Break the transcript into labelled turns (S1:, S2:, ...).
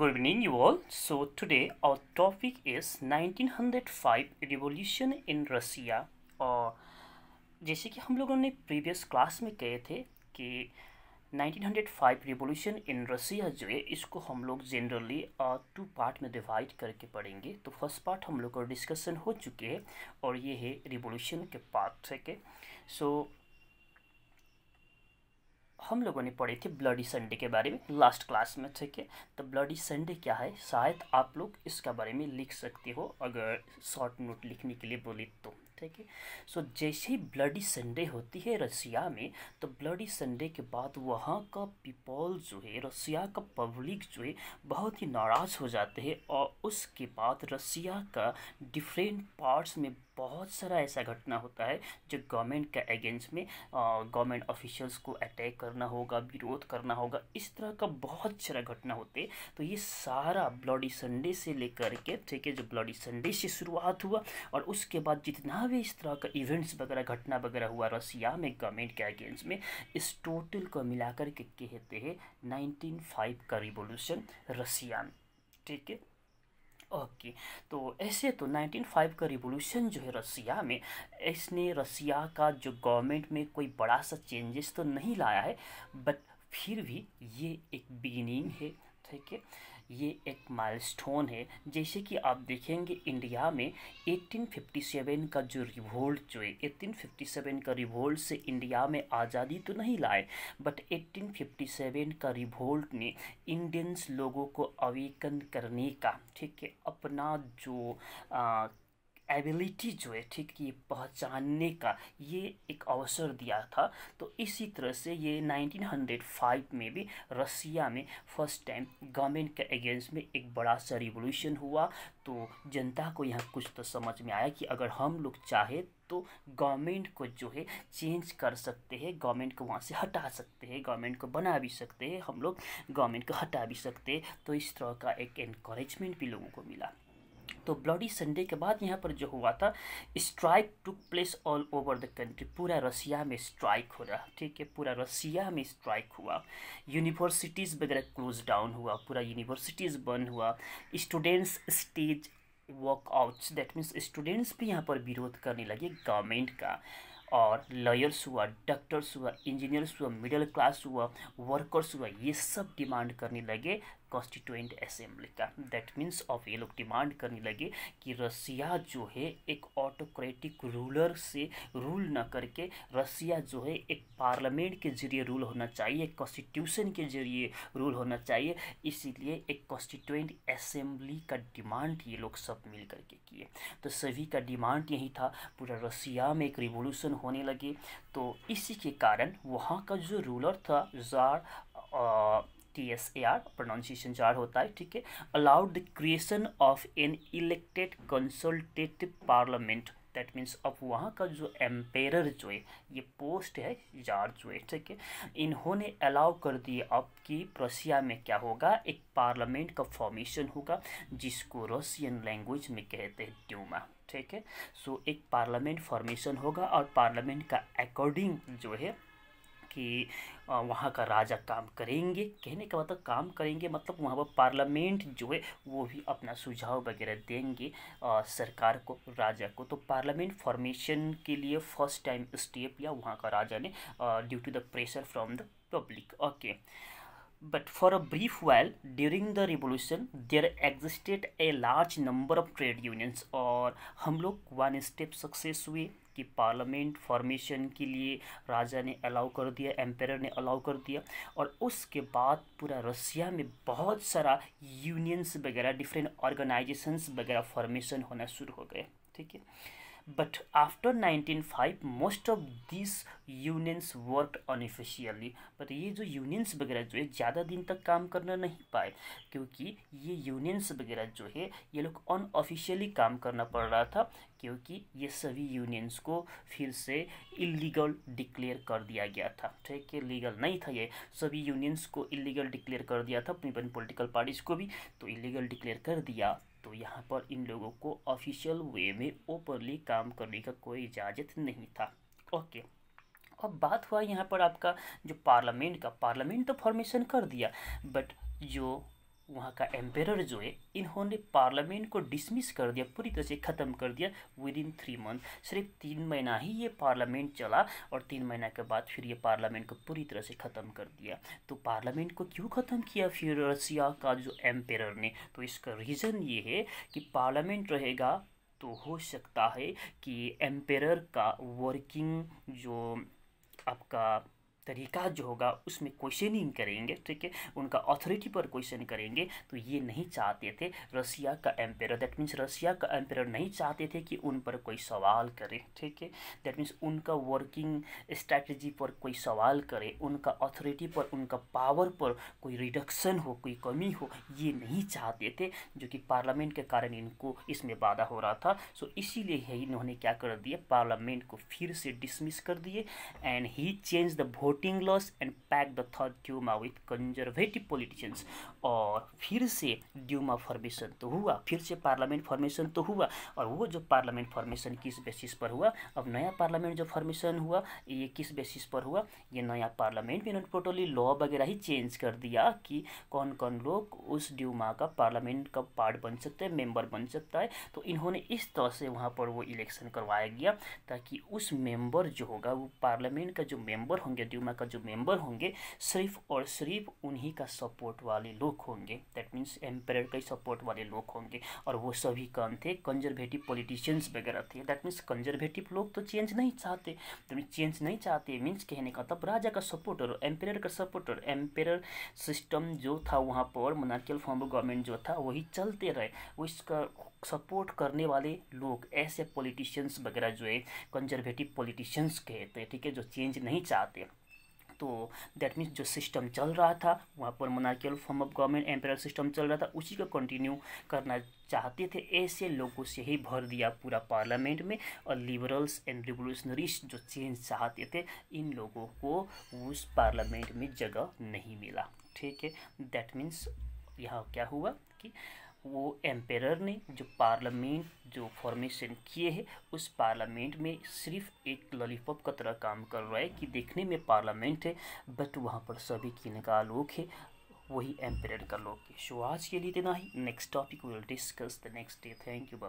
S1: Good evening you all. So today our topic is 1905 revolution in Russia और जैसे कि हम लोगों ने प्रीवियस क्लास में कहे थे कि 1905 रिवोल्यूशन इन रसिया जो है इसको हम लोग जनरली टू पार्ट में डिवाइड करके पढ़ेंगे तो फर्स्ट पार्ट हम लोग का डिस्कशन हो चुके हैं और ये है रिवोल्यूशन के पार्ट ठीक के सो so, हम लोगों ने पढ़े थे ब्लडी संडे के बारे में लास्ट क्लास में ठीक है तो ब्लडी संडे क्या है शायद आप लोग इसका बारे में लिख सकते हो अगर शॉर्ट नोट लिखने के लिए बोले तो ठीक है सो जैसे ही ब्लडी संडे होती है रसिया में तो ब्लडी संडे के बाद वहाँ का पीपल जो है रसिया का पब्लिक जो है बहुत ही नाराज़ हो जाते हैं और उसके बाद रसिया का डिफरेंट पार्ट्स में बहुत सारा ऐसा घटना होता है जो गवर्नमेंट के अगेंस्ट में गवर्नमेंट ऑफिशियल्स को अटैक करना होगा विरोध करना होगा इस तरह का बहुत सारा घटना होते तो ये सारा ब्लॉडी संडे से लेकर के ठीक है जो ब्लॉडी संडे से शुरुआत हुआ और उसके बाद जितना भी इस तरह का इवेंट्स वगैरह घटना वगैरह हुआ रसिया में गवर्नमेंट के अगेंस्ट में इस टोटल को मिलाकर के कहते हैं नाइनटीन फाइव का रिवोल्यूशन रसिया में ठीक है ओके तो ऐसे तो 1905 का रिवोल्यूशन जो है रसिया में इसने रसिया का जो गवर्नमेंट में कोई बड़ा सा चेंजेस तो नहीं लाया है बट फिर भी ये एक बिगिनिंग है है कि ये एक माइलस्टोन है जैसे कि आप देखेंगे इंडिया में 1857 का जो रिवोल्ट जो है 1857 का रिवोल्ट से इंडिया में आज़ादी तो नहीं लाए बट 1857 का रिवोल्ट ने इंडियंस लोगों को अवेकन करने का ठीक है अपना जो आ, एबिलिटी जो है ठीक ये पहचानने का ये एक अवसर दिया था तो इसी तरह से ये 1905 में भी रसिया में फर्स्ट टाइम गवर्नमेंट के अगेंस्ट में एक बड़ा सा रिवोल्यूशन हुआ तो जनता को यहाँ कुछ तो समझ में आया कि अगर हम लोग चाहे तो गवर्नमेंट को जो है चेंज कर सकते हैं गवर्नमेंट को वहाँ से हटा सकते हैं गवर्नमेंट को बना भी सकते हैं हम लोग गवर्नमेंट को हटा भी सकते हैं तो इस तरह का एक इनक्रेजमेंट भी लोगों को मिला तो ब्लडी संडे के बाद यहाँ पर जो हुआ था strike took place all over the country पूरा रसिया में स्ट्राइक हो रहा ठीक है पूरा रसिया में स्ट्राइक हुआ यूनिवर्सिटीज़ वगैरह क्लोज डाउन हुआ पूरा यूनिवर्सिटीज़ बंद हुआ students staged walkouts that means students भी यहाँ पर विरोध करने लगे गवर्नमेंट का और लॉयर्स हुआ डॉक्टर्स हुआ इंजीनियर्स हुआ मिडिल क्लास हुआ वर्कर्स हुआ ये सब डिमांड करने लगे कॉन्स्टिट्यूंट असेंबली का दैट मीन्स अब ये लोग डिमांड करने लगे कि रसिया जो है एक ऑटोक्रेटिक रूलर से रूल न करके रसिया जो है एक पार्लियामेंट के जरिए रूल होना चाहिए कॉन्स्टिट्यूशन के जरिए रूल होना चाहिए इसीलिए एक कॉन्स्टिट्यूंट असेंबली का डिमांड ये लोग सब मिल करके किए तो सभी का डिमांड यही था पूरा रसिया में एक रिवोल्यूशन होने लगे तो इसी के कारण वहाँ का जो रूलर था tsar T S A R pronunciation tsar होता है ठीक है allowed the creation of an elected consultative parliament that means अब वहाँ का जो एम्पेयर जो है ये पोस्ट है जार जो है ठीक है इन्होंने अलाउ कर दिए अब कि प्रसिया में क्या होगा एक पार्लियामेंट का फॉर्मेशन होगा जिसको रशियन लैंग्वेज में कहते हैं ड्यूमा ठीक है सो so, एक पार्लियामेंट फॉर्मेशन होगा और पार्लियामेंट का अकॉर्डिंग जो है कि वहाँ का राजा काम करेंगे कहने का मतलब काम करेंगे मतलब वहाँ पर पार्लियामेंट जो है वो भी अपना सुझाव वगैरह देंगे आ, सरकार को राजा को तो पार्लियामेंट फॉर्मेशन के लिए फर्स्ट टाइम स्टेप या वहाँ का राजा ने due to the pressure from the public okay but for a brief while during the revolution there existed a large number of trade unions और हम लोग वन स्टेप सक्सेस हुए कि पार्लियामेंट फॉर्मेशन के लिए राजा ने अलाउ कर दिया एम्पायर ने अलाउ कर दिया और उसके बाद पूरा रसिया में बहुत सारा यूनियंस वगैरह डिफरेंट ऑर्गेनाइजेशंस वगैरह फॉर्मेशन होना शुरू हो गए ठीक है But after 1905, most of these unions work unofficially पर ये जो यूनियंस वगैरह जो है ज़्यादा दिन तक काम करना नहीं पाए क्योंकि ये यूनियंस वगैरह जो है ये लोग अनऑफिशियली काम करना पड़ रहा था क्योंकि ये सभी यूनियंस को फिर से इलीगल डिक्लेयर कर दिया गया था ठीक है लीगल नहीं था ये सभी यूनियंस को इलीगल डिक्लेयर कर दिया था अपनी अपनी पोलिटिकल पार्टीज़ को भी तो इलीगल डिक्लेयर कर दिया तो यहाँ पर इन लोगों को ऑफिशियल वे में ओपनली काम करने का कोई इजाज़त नहीं था ओके अब बात हुआ यहाँ पर आपका जो पार्लियामेंट का पार्लियामेंट तो फॉर्मेशन कर दिया बट जो वहाँ का एम्पेर जो है इन्होंने पार्लियामेंट को डिसमिस कर दिया पूरी तरह से ख़त्म कर दिया विद इन थ्री मंथ सिर्फ तीन महीना ही ये पार्लियामेंट चला और तीन महीना के बाद फिर ये पार्लियामेंट को पूरी तरह से ख़त्म कर दिया तो पार्लियामेंट को क्यों ख़त्म किया फिर रसिया का जो एम्पेर ने तो इसका रीज़न ये है कि पार्लियामेंट रहेगा तो हो सकता है कि एम्पेर का वर्किंग जो आपका तरीका जो होगा उसमें क्वेश्चनिंग करेंगे ठीक है उनका अथॉरिटी पर क्वेश्चन करेंगे तो ये नहीं चाहते थे रसिया का एम्पेयर दैट मीन्स रसिया का एम्पेयर नहीं चाहते थे कि उन पर कोई सवाल करे ठीक है दैट मीन्स उनका वर्किंग स्ट्रैटेजी पर कोई सवाल करे उनका अथॉरिटी पर उनका पावर पर कोई रिडक्शन हो कोई कमी हो ये नहीं चाहते थे जो कि पार्लियामेंट के कारण इनको इसमें बाधा हो रहा था सो so, इसीलिए ही इन्होंने क्या कर दिया पार्लियामेंट को फिर से डिसमिस कर दिए and he change the vote voting laws and pack the third Duma with conservative politicians और फिर से ड्यूमा फॉर्मेशन तो हुआ फिर से पार्लियामेंट फॉर्मेशन तो हुआ और वो जो पार्लियामेंट फॉर्मेशन किस बेसिस पर हुआ अब नया पार्लियामेंट जो फॉर्मेशन हुआ ये किस बेसिस पर हुआ ये नया पार्लियामेंट भी उन्होंने टोटली लॉ वगैरह ही चेंज कर दिया कि कौन कौन लोग उस ड्यूमा का पार्लियामेंट का पार्ट बन सकते हैं मेंबर बन सकता है तो इन्होंने इस तरह से वहाँ पर वो इलेक्शन करवाया गया ताकि उस मेंबर जो होगा वो पार्लियामेंट का जो मेंबर होंगे जुमा का जो मेंबर होंगे सिर्फ और सिर्फ उन्हीं का सपोर्ट वाले लोग होंगे दैट मीन्स एम्पायर का ही सपोर्ट वाले लोग होंगे और वो सभी कौन थे कंजर्वेटिव पॉलिटिशियंस वगैरह थे दैट मीन्स कंजर्वेटिव लोग तो चेंज नहीं चाहते तो चेंज नहीं चाहते मीन्स कहने का तब मतलब राजा का सपोर्टर एम्पायर का सपोर्टर एम्पायर सिस्टम जो था वहाँ पर मोनार्कियल फॉर्म ऑफ गवर्नमेंट जो था वही चलते रहे वो इसका सपोर्ट करने वाले लोग ऐसे पॉलिटिशियंस वगैरह जो है कंजर्वेटिव पॉलिटिशियंस कहते हैं ठीक है जो चेंज नहीं चाहते तो दैट मीन्स जो सिस्टम चल रहा था वहाँ पर monarchial form of government empire system चल रहा था उसी को कंटिन्यू करना चाहते थे ऐसे लोगों से ही भर दिया पूरा पार्लियामेंट में और लिबरल्स एंड रिवोल्यूशनरीज जो चेंज चाहते थे इन लोगों को उस पार्लियामेंट में जगह नहीं मिला ठीक है दैट मीन्स यहाँ क्या हुआ कि वो एम्पेर ने जो पार्लियामेंट जो फॉर्मेशन किए हैं उस पार्लियामेंट में सिर्फ एक लॉलीपॉप का तरह काम कर रहा है कि देखने में पार्लियामेंट है बट वहाँ पर सभी किन का लोग है वही एम्पेर का लोग है सो आज के लिए इतना ही next topic will discuss the next day thank you